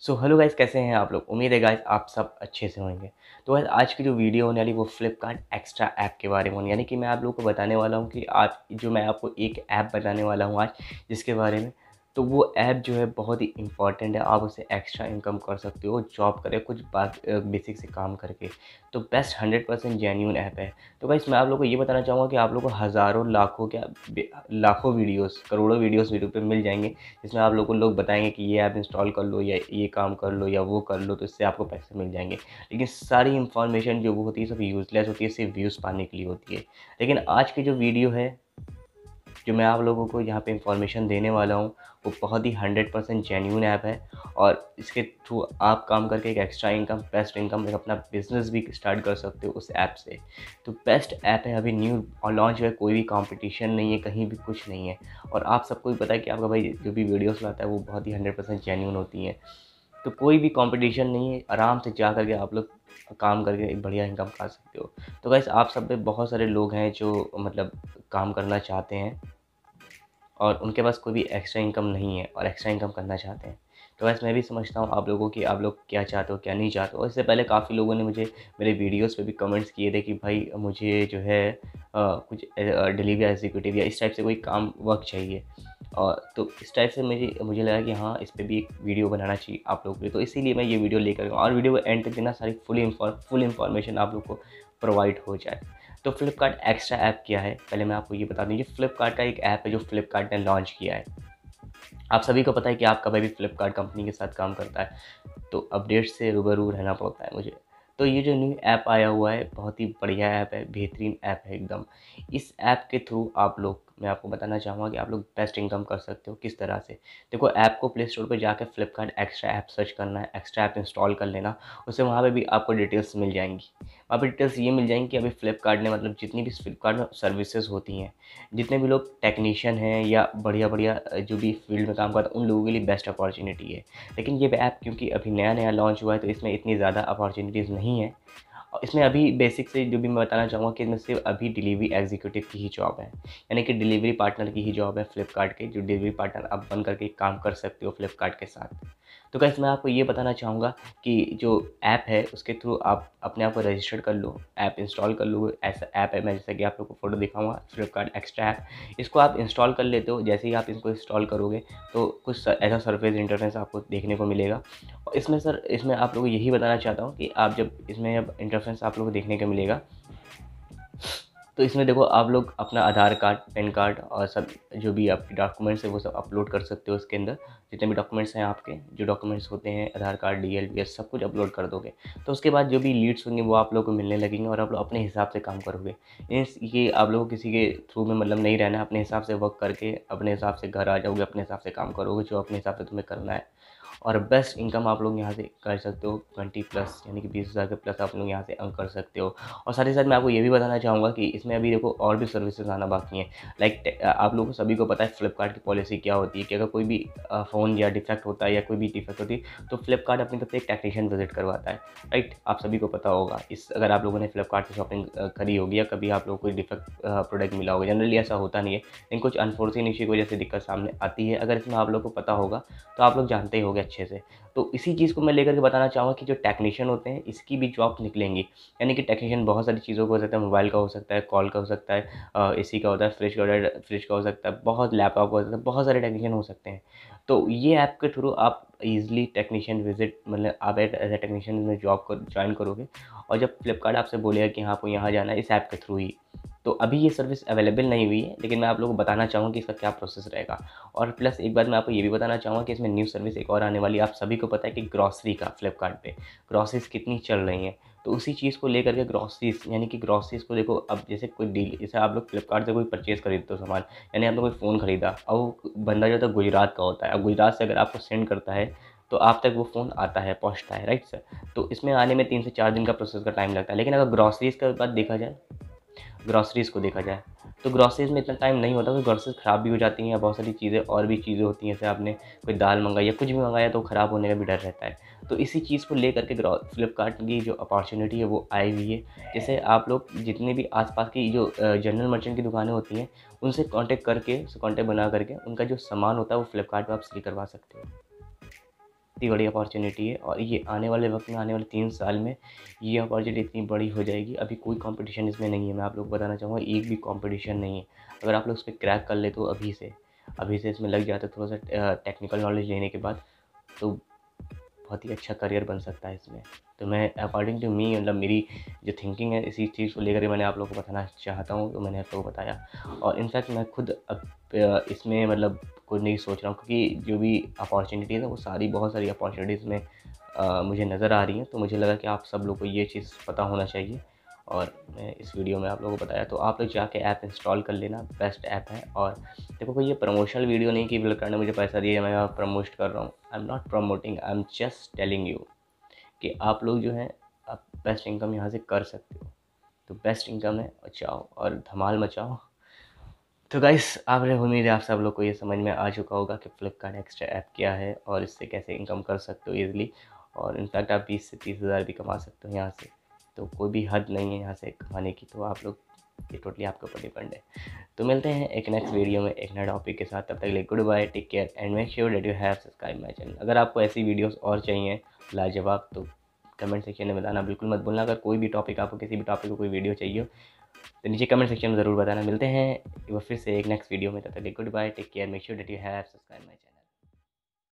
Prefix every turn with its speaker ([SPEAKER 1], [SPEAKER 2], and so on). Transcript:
[SPEAKER 1] so hello guys कैसे हैं आप लोग उम्मीद है गाइस आप सब अच्छे से होंगे तो गाइस आज की जो वीडियो होने वाली वो फ्लिपकार्ट एक्स्ट्रा ऐप के बारे में यानी कि मैं आप लोगों को बताने वाला हूँ कि आज जो मैं आपको एक ऐप बताने वाला हूँ आज जिसके बारे में तो वो ऐप जो है बहुत ही इंपॉर्टेंट है आप उसे एक्स्ट्रा इनकम कर सकते हो जॉब करें कुछ बात बेसिक से काम करके तो best hundred percent genuine app है तो भाई मैं आप लोग को ये बताना चाहूँगा कि आप लोगों को हज़ारों लाखों के लाखों वीडियोस करोड़ों वीडियोस वीडियो पे मिल जाएंगे जिसमें आप लोग को लोग बताएंगे कि ये ऐप इंस्टॉल कर लो या ये काम कर लो या वो कर लो तो इससे आपको पैसे मिल जाएंगे लेकिन सारी इंफॉर्मेशन जो वो होती है सब यूज़लेस होती है सिर्फ व्यूज़ पाने के लिए होती है लेकिन आज की जो वीडियो है जो मैं आप लोगों को यहाँ पे इंफॉर्मेशन देने वाला हूँ वो बहुत ही हंड्रेड परसेंट जेन्यून ऐप है और इसके थ्रू आप काम करके एक एक्स्ट्रा इनकम बेस्ट इनकम एक अपना बिजनेस भी स्टार्ट कर सकते हो उस ऐप से तो बेस्ट ऐप है अभी न्यू और लॉन्च हुआ कोई भी कॉम्पिटिशन नहीं है कहीं भी कुछ नहीं है और आप सबको भी पता है कि आपका भाई जो भी वीडियोस लाता है वो बहुत ही हंड्रेड परसेंट जेन्यून होती हैं तो कोई भी कंपटीशन नहीं है आराम से जा करके आप लोग काम करके एक बढ़िया इनकम खा सकते हो तो गैस आप सब में बहुत सारे लोग हैं जो मतलब काम करना चाहते हैं और उनके पास कोई भी एक्स्ट्रा इनकम नहीं है और एक्स्ट्रा इनकम करना चाहते हैं तो वैसे मैं भी समझता हूँ आप लोगों की आप लोग क्या चाहते हो क्या नहीं चाहते हो इससे पहले काफ़ी लोगों ने मुझे मेरे वीडियोस पे भी कमेंट्स किए थे कि भाई मुझे जो है आ, कुछ डिलीवरी एग्जीक्यूटिव या इस टाइप से कोई काम वर्क चाहिए और तो इस टाइप से मुझे मुझे लगा कि हाँ इस पर भी एक वीडियो बनाना चाहिए आप लोगों के लिए तो इसीलिए मैं ये वीडियो लेकर और वीडियो को एंड तक देना सारी फुल इन्फॉर्म फुल इन्फॉर्मेशन आप लोग को प्रोवाइड हो जाए तो फ्लिपकार्ट एक्स्ट्रा ऐप क्या है पहले मैं आपको ये बता दूँ ये फ्लिपकार्ट का एक ऐप है जो फ्लिपकार्ट ने लॉन्च किया है आप सभी को पता है कि आप कभी भी फ्लिपकार्ट कंपनी के साथ काम करता है तो अपडेट से रूबरू रहना पड़ता है मुझे तो ये जो न्यू ऐप आया हुआ है बहुत ही बढ़िया ऐप है बेहतरीन ऐप है एकदम इस ऐप के थ्रू आप लोग मैं आपको बताना चाहूँगा कि आप लोग बेस्ट इनकम कर सकते हो किस तरह से देखो ऐप को प्ले स्टोर पर जाकर फ्लिपकार्ट एक्स्ट्रा ऐप सर्च करना है एक्स्ट्रा ऐप इंस्टॉल कर लेना उससे वहाँ पर भी आपको डिटेल्स मिल जाएंगी वहाँ पर डिटेल्स ये मिल जाएंगी कि अभी फ्लिपकार्ट ने मतलब जितनी भी फ्लिपकार्ट में सर्विसेज होती हैं जितने भी लोग टेक्नीशियन हैं या बढ़िया बढ़िया जो भी फील्ड में काम करते हैं उन लोगों के लिए बेस्ट अपॉर्चुनिटी है लेकिन ये ऐप क्योंकि अभी नया नया लॉन्च हुआ है तो इसमें इतनी ज़्यादा अपॉर्चुनिटीज़ नहीं है और इसमें अभी बेसिक से जो भी मैं बताना चाहूँगा कि इसमें सिर्फ अभी डिलीवरी एग्जीक्यूटिव की ही जॉब है यानी कि डिलीवरी पार्टनर की ही जॉब है फ्लिपकार्ट के जो डिलीवरी पार्टनर आप बन करके काम कर सकते हो फ्लिपकार्ट के साथ तो कैसे मैं आपको ये बताना चाहूँगा कि जो ऐप है उसके थ्रू आप अपने आप को रजिस्टर कर लो ऐप इंस्टॉल कर लो ऐसा ऐप है मैं जैसा कि आप लोग को फ़ोटो दिखाऊंगा फ्लिपकार्ट एक्स्ट्रा ऐप इसको आप इंस्टॉल कर लेते हो जैसे ही आप इसको इंस्टॉल करोगे तो कुछ ऐसा सरफेस इंटरफेस आपको देखने को मिलेगा और इसमें सर इसमें आप लोग यही बताना चाहता हूँ कि आप जब इसमें जब इंटरफेस आप लोग को देखने को मिलेगा तो इसमें देखो आप लोग अपना आधार कार्ड पैन कार्ड और सब जो भी आपके डॉक्यूमेंट्स है वो सब अपलोड कर सकते हो उसके अंदर जितने भी डॉक्यूमेंट्स हैं आपके जो डॉक्यूमेंट्स होते हैं Aadhaar card D L S सब कुछ अपलोड कर दोगे तो उसके बाद जो भी लीड्स होंगे वो आप लोग को मिलने लगेंगे और आप लोग अपने हिसाब से काम करोगे ये आप लोग किसी के थ्रू में मतलब नहीं रहना अपने हिसाब से वर्क करके अपने हिसाब से घर आ जाओगे अपने हिसाब से काम करोगे जो अपने हिसाब से तुम्हें करना है और बेस्ट इनकम आप लोग यहाँ से कर सकते हो ट्वेंटी प्लस यानी कि बीस हज़ार के प्लस आप लोग यहाँ से अर्न कर सकते हो और साथ ही साथ मैं आपको ये भी बताना चाहूँगा कि इसमें अभी देखो और भी सर्विसेज आना बाकी हैं लाइक आप लोगों को सभी को पता है फ्लिपकार्ट की पॉलिसी क्या होती है कि अगर कोई भी फ़ोन या डिफेक्ट होता है या कोई भी डिफेक्ट होती है तो फ्लिपकार्ट अपनी तरफ से एक टेक्नीशियन विजिट करवाता है राइट आप सभी को पता होगा इस अगर आप लोगों ने फ्लिपकार्ट से शॉपिंग करी होगी या कभी आप लोग कोई डिफेक्ट प्रोडक्ट मिला होगा जनरली ऐसा होता नहीं है लेकिन कुछ अनफोर्सिन इशू की वजह से दिक्कत सामने आती है अगर इसमें आप लोग को पता होगा तो आप लोग जानते ही होगा अच्छे से तो इसी चीज़ को मैं लेकर के बताना चाहूँगा कि जो टेक्नीशियन होते हैं इसकी भी जॉब निकलेंगी यानी कि टेक्नीशियन बहुत सारी चीज़ों का हो सकता है मोबाइल का हो सकता है कॉल का हो सकता है ए सी का होता है फ्रिज का होता है फ्रिज का हो सकता है बहुत लैपटॉप का हो सकता है बहुत सारे टेक्नीशियन हो सकते हैं तो ये ऐप के थ्रू आप ईजिली टेक्नीशियन विजिट मतलब आप एज ए टेक्नीशियन में जॉब को ज्वाइन करोगे और जब फ्लिपकार्ट आपसे बोलेगा कि हाँ आपको यहाँ जाना है इस ऐप के थ्रू ही तो अभी ये सर्विस अवेलेबल नहीं हुई है लेकिन मैं आप लोगों को बताना चाहूँगा कि इसका क्या प्रोसेस रहेगा और प्लस एक बात मैं आपको ये भी बताना चाहूँगा कि इसमें न्यू सर्विस एक और आने वाली आप सभी को पता है कि ग्रॉसरी का फ्लिपकार्ट ग्रॉसरीज कितनी चल रही हैं तो उसी चीज़ को लेकर के ग्रॉसरीज यानी कि ग्रॉसरीज को देखो अब जैसे कोई डील जैसे आप लोग फ्लिपकार्ट से कोई परचेज़ खरीदते हो सामान यानी आपने कोई फ़ोन खरीदा और वो बंदा जो था है गुजरात का होता है अब गुजरात से अगर आपको सेंड करता है तो आप तक वो फ़ोन आता है पहुँचता है राइट सर तो इसमें आने में तीन से चार दिन का प्रोसेस का टाइम लगता है लेकिन अगर ग्रॉसरीज का बात देखा जाए ग्रॉसरीज़ को देखा जाए तो ग्रॉसरीज़ में इतना टाइम नहीं होता क्योंकि ग्रॉसरीज ख़राब भी हो जाती हैं बहुत सारी चीज़ें और भी चीज़ें होती हैं जैसे आपने कोई दाल मंगाई या कुछ भी मंगाया तो ख़राब होने का भी डर रहता है तो इसी चीज़ को लेकर के फ्लिपकार्ट की जो अपॉर्चुनिटी है वो आई हुई है जैसे आप लोग जितने भी आसपास की जो जनरल मर्चेंट की दुकानें होती हैं उनसे कॉन्टैक्ट करके उससे कांटेक्ट बना करके उनका जो सामान होता है वो फ्लिपकार्ट आप सही करवा सकते हो इतनी बड़ी अपॉर्चुनिटी है और ये आने वाले वक्त में आने वाले तीन साल में ये अपॉर्चुनिटी इतनी बड़ी हो जाएगी अभी कोई कंपटीशन इसमें नहीं है मैं आप लोग बताना चाहूँगा एक भी कंपटीशन नहीं है अगर आप लोग उस पर क्रैक कर ले तो अभी से अभी से इसमें लग जाते थोड़ा सा टेक्निकल नॉलेज लेने के बाद तो बहुत ही अच्छा करियर बन सकता है इसमें तो मैं अकॉर्डिंग टू मी मतलब मेरी जो थिंकिंग है इसी चीज़ को लेकर मैंने आप लोगों को बताना चाहता हूँ तो मैंने आप लोगों को बताया और इनफैक्ट मैं खुद अब इसमें मतलब कुछ नहीं सोच रहा हूँ क्योंकि जो भी अपॉर्चुनिटीज़ है वो सारी बहुत सारी अपॉर्चुनिटीज़ में आ, मुझे नज़र आ रही हैं तो मुझे लगा कि आप सब लोग को ये चीज़ पता होना चाहिए और मैं इस वीडियो में आप लोगों को बताया तो आप लोग जाके ऐप इंस्टॉल कर लेना बेस्ट ऐप है और देखो कोई ये प्रमोशनल वीडियो नहीं कि बिल्कुल ने मुझे पैसा दिया मैं प्रमोट कर रहा हूँ I am not promoting I am just telling you कि आप लोग जो है आप बेस्ट इनकम यहाँ से कर सकते हो तो बेस्ट इनकम है और चाहो और धमाल मचाओ तो गाइस आप उम्मीद है आप सब लोग को ये समझ में आ चुका होगा कि फ्लिपकार्ट एक्स्ट्रा ऐप क्या है और इससे कैसे इनकम कर सकते हो ईजिली और इनफैक्ट आप बीस से तीस हज़ार भी कमा सकते हो यहाँ से तो कोई भी हद नहीं है यहाँ से कमाने की तो आप लोग ये टोटली आपके ऊपर डिपेंड है तो मिलते हैं एक नेक्स्ट वीडियो में एक नया टॉपिक के साथ तब तक लिए goodbye take care and make sure that you have subscribe my channel अगर आपको ऐसी वीडियोज़ और चाहिए लाजवाब तो कमेंट सेक्शन में बताना बिल्कुल मत बोलना अगर कोई भी टॉपिक आपको किसी भी टॉपिक को कोई वीडियो चाहिए तो नीचे कमेंट सेक्शन में ज़रूर बताना मिलते हैं फिर से एक नेक्स्ट वीडियो में तब तक goodbye take care make sure that you have subscribe my channel